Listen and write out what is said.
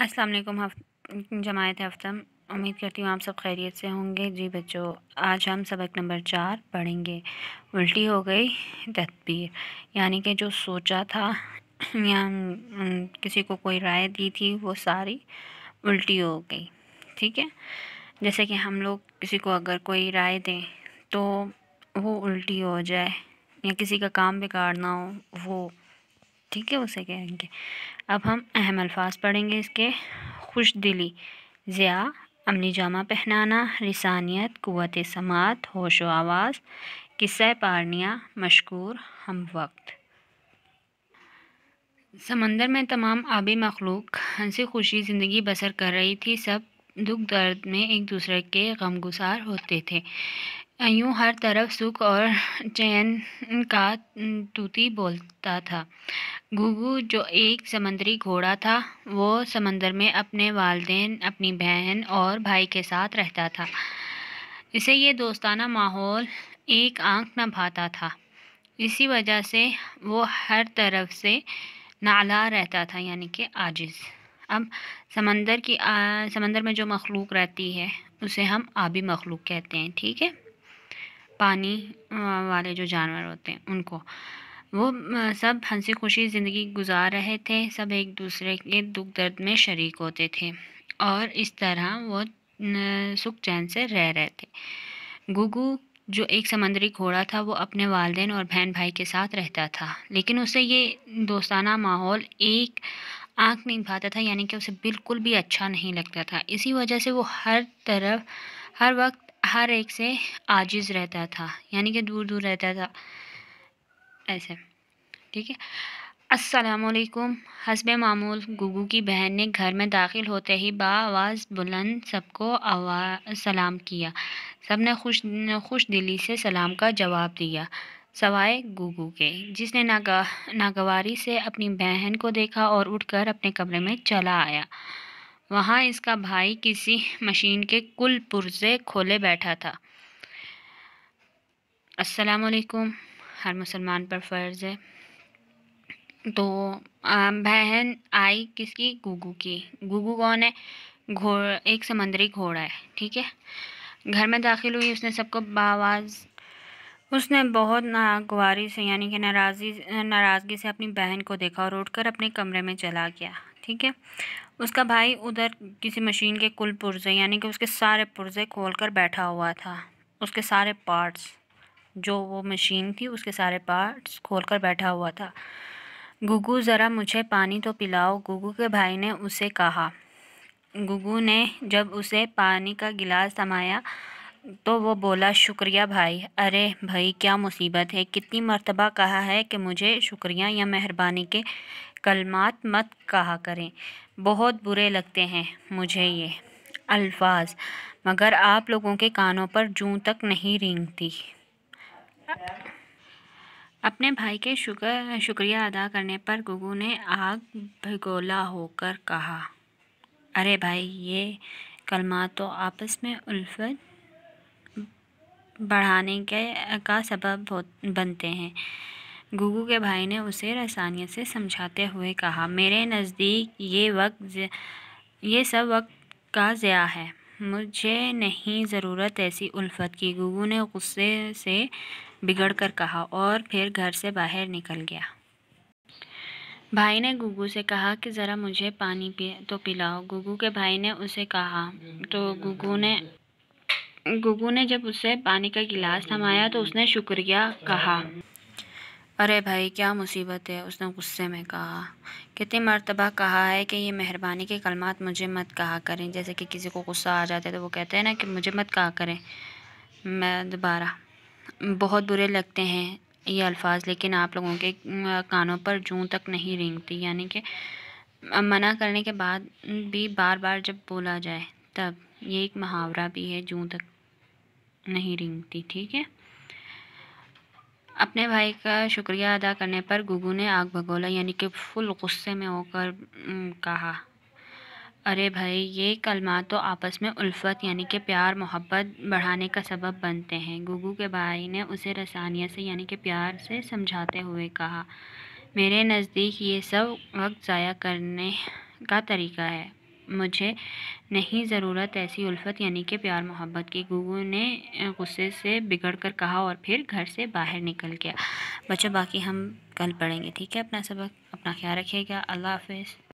अस्सलाम वालेकुम जमायत हफ्तम उम्मीद करती हूँ आप सब खैरियत से होंगे जी बच्चों आज हम सबक नंबर चार पढ़ेंगे उल्टी हो गई तदबीर यानी कि जो सोचा था या किसी को कोई राय दी थी वो सारी उल्टी हो गई ठीक है जैसे कि हम लोग किसी को अगर कोई राय दें तो वो उल्टी हो जाए या किसी का काम बिगाड़ना हो वो ठीक है उसे कहेंगे अब हम अहम अल्फाज पढ़ेंगे इसके खुश दिली ज़िया अमली जामा पहनाना लिसानियत क़वत समात होश व आवाज़ किस्सा पारनिया मशकूर हम वक्त समंदर में तमाम आबी मखलूक हंसी खुशी ज़िंदगी बसर कर रही थी सब दुख दर्द में एक दूसरे के गमगुसार होते थे यूँ हर तरफ सुख और चैन का तूती बोलता था गुगू जो एक समंदरी घोड़ा था वो समंदर में अपने वालदेन अपनी बहन और भाई के साथ रहता था इसे ये दोस्ताना माहौल एक आंख न भाता था इसी वजह से वो हर तरफ से नाला रहता था यानी कि आजिज़ अब समंदर की आ, समंदर में जो मखलूक रहती है उसे हम आबी मखलूक कहते हैं ठीक है पानी वाले जो जानवर होते हैं उनको वो सब हंसी खुशी ज़िंदगी गुजार रहे थे सब एक दूसरे के दुख दर्द में शरीक होते थे और इस तरह वो सुख चैन से रह रहे थे गुगू जो एक समंदरी घोड़ा था वो अपने वालदेन और बहन भाई के साथ रहता था लेकिन उसे ये दोस्ताना माहौल एक आँख नहीं भाता था यानी कि उसे बिल्कुल भी अच्छा नहीं लगता था इसी वजह से वो हर तरफ हर वक्त हर एक से आजिज़ रहता था यानी कि दूर दूर रहता था ऐसे ठीक है असलकुम हसब मामूल गुगू की बहन ने घर में दाखिल होते ही बावाज़ बुलंद सबको आवा सलाम किया सब ने खुश खुश दिली से सलाम का जवाब दिया सवाए गुगू के जिसने नागा नागवारी से अपनी बहन को देखा और उठकर अपने कमरे में चला आया वहाँ इसका भाई किसी मशीन के कुल पुर्जे खोले बैठा था अस्सलाम वालेकुम हर मुसलमान पर फ़र्ज़ है तो बहन आई किसकी गुगू की गुगू कौन है घोड़ एक समंदरी घोड़ा है ठीक है घर में दाखिल हुई उसने सबको बावाज़ उसने बहुत नागवारी से यानी कि नाराज़ी नाराज़गी से अपनी बहन को देखा और उठकर अपने कमरे में चला गया ठीक है उसका भाई उधर किसी मशीन के कुल पुर्जे यानी कि उसके सारे पुर्जे खोल कर बैठा हुआ था उसके सारे पार्ट्स जो वो मशीन थी उसके सारे पार्ट्स खोल कर बैठा हुआ था गुगू ज़रा मुझे पानी तो पिलाओ गुगू के भाई ने उसे कहा गुगू ने जब उसे पानी का गिलास थमाया तो वो बोला शुक्रिया भाई अरे भाई क्या मुसीबत है कितनी मर्तबा कहा है कि मुझे शुक्रिया या मेहरबानी के कलमात मत कहा करें बहुत बुरे लगते हैं मुझे ये अल्फाज मगर आप लोगों के कानों पर जूं तक नहीं रेंगती अपने भाई के शुक्र शुक्रिया अदा करने पर गुगू ने आग भिगोला होकर कहा अरे भाई ये कलमा तो आपस में उल्फत बढ़ाने के का सबब हो बनते हैं गुगू के भाई ने उसे रसानियत से समझाते हुए कहा मेरे नज़दीक ये वक्त ये सब वक्त का ज़्या है मुझे नहीं ज़रूरत ऐसी उल्फत की गुगू ने गुस्से से बिगड़ कर कहा और फिर घर से बाहर निकल गया भाई ने गुगू से कहा कि ज़रा मुझे पानी पी तो पिलाओ गुगू के भाई ने उसे कहा तो गुगू ने गुगू ने जब उससे पानी का गिलास थमाया तो उसने शुक्रिया कहा अरे भाई क्या मुसीबत है उसने गुस्से में कहा कितनी मरतबा कहा है कि ये मेहरबानी के कलमात मुझे मत कहा करें जैसे कि किसी को गुस्सा आ जाता है तो वो कहते हैं ना कि मुझे मत कहा करें मैं दोबारा बहुत बुरे लगते हैं ये अल्फाज लेकिन आप लोगों के कानों पर जूं तक नहीं रेंगती यानी कि मना करने के बाद भी बार बार जब बोला जाए तब ये एक मुहावरा भी है जूँ तक नहीं रिंगती ठीक है अपने भाई का शुक्रिया अदा करने पर गुगू ने आग भगोला यानी कि फुल गुस्से में होकर कहा अरे भाई ये कलमा तो आपस में उल्फत यानी कि प्यार मोहब्बत बढ़ाने का सबब बनते हैं गुगू के भाई ने उसे रसानिया से यानी कि प्यार से समझाते हुए कहा मेरे नज़दीक ये सब वक्त ज़ाया करने का तरीका है मुझे नहीं ज़रूरत ऐसी उल्फत यानी कि प्यार मोहब्बत की गूगू ने गुस्से से बिगड़ कर कहा और फिर घर से बाहर निकल गया बच्चों बाकी हम कल पढ़ेंगे ठीक है अपना सबक अपना ख्याल रखिएगा अल्लाह हाफिज़